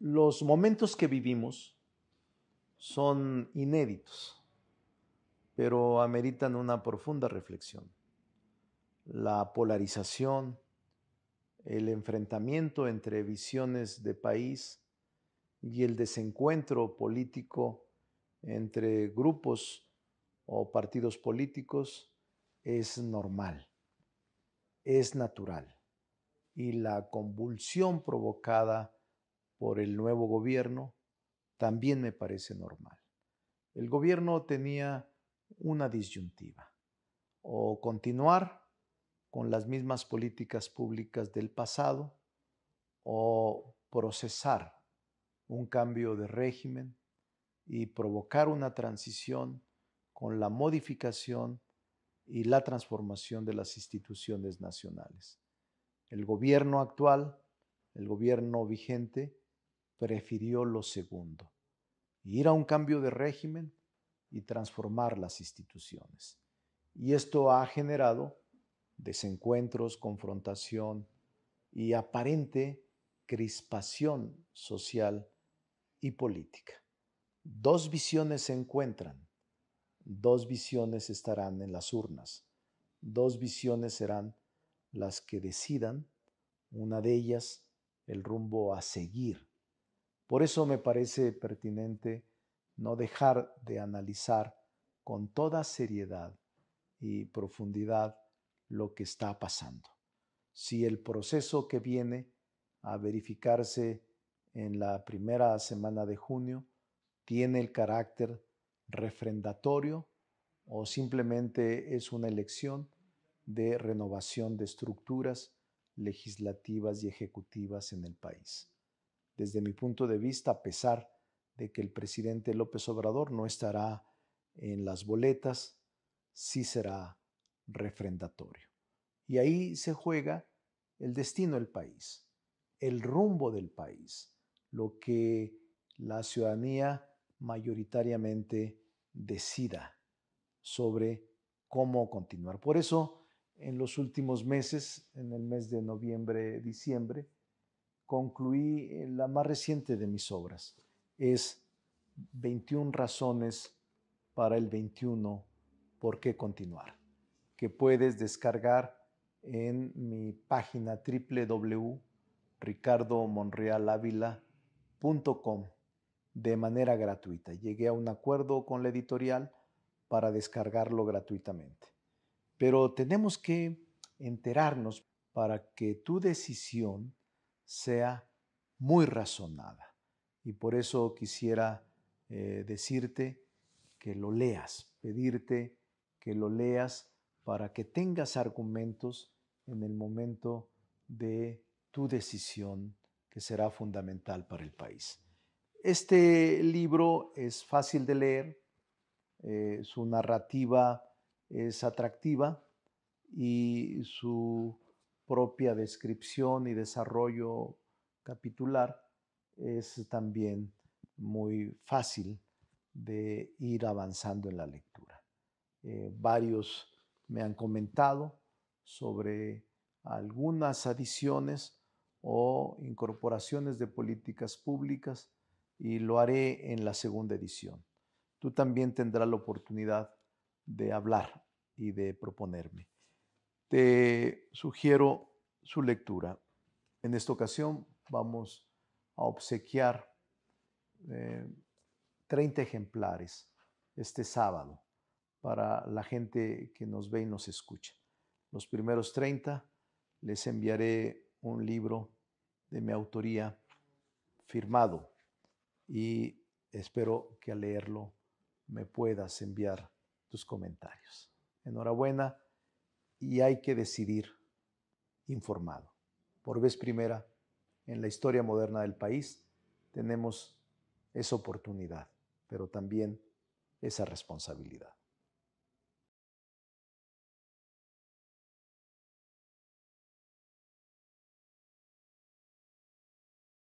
los momentos que vivimos son inéditos, pero ameritan una profunda reflexión. La polarización, el enfrentamiento entre visiones de país y el desencuentro político entre grupos o partidos políticos es normal, es natural. Y la convulsión provocada por el nuevo gobierno también me parece normal. El gobierno tenía una disyuntiva, o continuar con las mismas políticas públicas del pasado, o procesar un cambio de régimen y provocar una transición con la modificación y la transformación de las instituciones nacionales. El gobierno actual, el gobierno vigente, prefirió lo segundo, ir a un cambio de régimen y transformar las instituciones. Y esto ha generado desencuentros, confrontación y aparente crispación social y política. Dos visiones se encuentran, dos visiones estarán en las urnas, dos visiones serán las que decidan, una de ellas el rumbo a seguir por eso me parece pertinente no dejar de analizar con toda seriedad y profundidad lo que está pasando. Si el proceso que viene a verificarse en la primera semana de junio tiene el carácter refrendatorio o simplemente es una elección de renovación de estructuras legislativas y ejecutivas en el país desde mi punto de vista, a pesar de que el presidente López Obrador no estará en las boletas, sí será refrendatorio. Y ahí se juega el destino del país, el rumbo del país, lo que la ciudadanía mayoritariamente decida sobre cómo continuar. Por eso, en los últimos meses, en el mes de noviembre, diciembre, concluí eh, la más reciente de mis obras. Es 21 razones para el 21 por qué continuar, que puedes descargar en mi página www.ricardomonrealavila.com de manera gratuita. Llegué a un acuerdo con la editorial para descargarlo gratuitamente. Pero tenemos que enterarnos para que tu decisión sea muy razonada. Y por eso quisiera eh, decirte que lo leas, pedirte que lo leas para que tengas argumentos en el momento de tu decisión que será fundamental para el país. Este libro es fácil de leer, eh, su narrativa es atractiva y su propia descripción y desarrollo capitular es también muy fácil de ir avanzando en la lectura. Eh, varios me han comentado sobre algunas adiciones o incorporaciones de políticas públicas y lo haré en la segunda edición. Tú también tendrás la oportunidad de hablar y de proponerme te sugiero su lectura. En esta ocasión vamos a obsequiar 30 eh, ejemplares este sábado para la gente que nos ve y nos escucha. Los primeros 30 les enviaré un libro de mi autoría firmado y espero que al leerlo me puedas enviar tus comentarios. Enhorabuena y hay que decidir informado. Por vez primera en la historia moderna del país tenemos esa oportunidad, pero también esa responsabilidad.